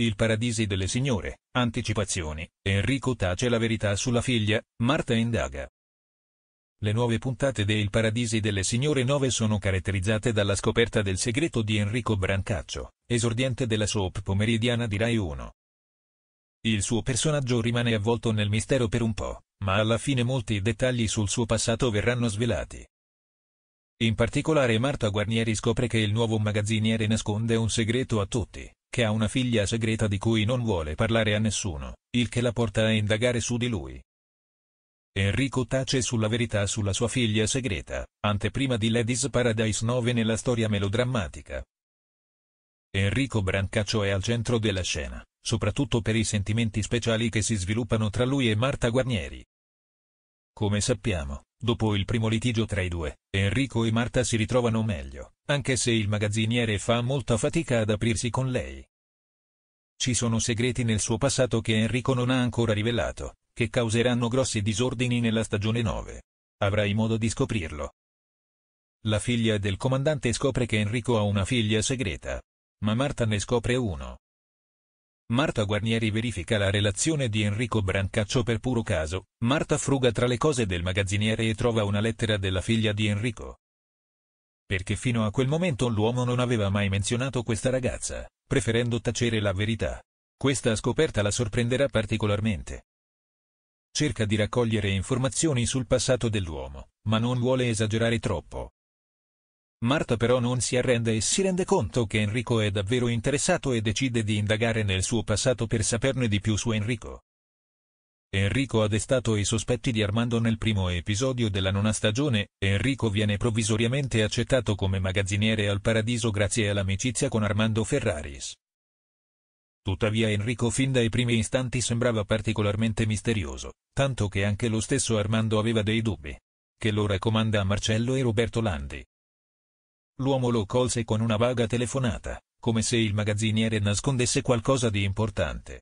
Il paradisi delle signore, anticipazioni, Enrico tace la verità sulla figlia, Marta indaga. Le nuove puntate de Il paradisi delle signore 9 sono caratterizzate dalla scoperta del segreto di Enrico Brancaccio, esordiente della soap pomeridiana di Rai 1. Il suo personaggio rimane avvolto nel mistero per un po', ma alla fine molti dettagli sul suo passato verranno svelati. In particolare Marta Guarnieri scopre che il nuovo magazziniere nasconde un segreto a tutti che ha una figlia segreta di cui non vuole parlare a nessuno, il che la porta a indagare su di lui. Enrico tace sulla verità sulla sua figlia segreta, anteprima di Ladies Paradise 9 nella storia melodrammatica. Enrico Brancaccio è al centro della scena, soprattutto per i sentimenti speciali che si sviluppano tra lui e Marta Guarnieri. Come sappiamo, Dopo il primo litigio tra i due, Enrico e Marta si ritrovano meglio, anche se il magazziniere fa molta fatica ad aprirsi con lei. Ci sono segreti nel suo passato che Enrico non ha ancora rivelato, che causeranno grossi disordini nella stagione 9. Avrai modo di scoprirlo. La figlia del comandante scopre che Enrico ha una figlia segreta. Ma Marta ne scopre uno, Marta Guarnieri verifica la relazione di Enrico Brancaccio per puro caso, Marta fruga tra le cose del magazziniere e trova una lettera della figlia di Enrico. Perché fino a quel momento l'uomo non aveva mai menzionato questa ragazza, preferendo tacere la verità. Questa scoperta la sorprenderà particolarmente. Cerca di raccogliere informazioni sul passato dell'uomo, ma non vuole esagerare troppo. Marta però non si arrende e si rende conto che Enrico è davvero interessato e decide di indagare nel suo passato per saperne di più su Enrico. Enrico ha destato i sospetti di Armando nel primo episodio della nona stagione, Enrico viene provvisoriamente accettato come magazziniere al Paradiso grazie all'amicizia con Armando Ferraris. Tuttavia Enrico fin dai primi istanti sembrava particolarmente misterioso, tanto che anche lo stesso Armando aveva dei dubbi. Che lo raccomanda a Marcello e Roberto Landi, L'uomo lo colse con una vaga telefonata, come se il magazziniere nascondesse qualcosa di importante.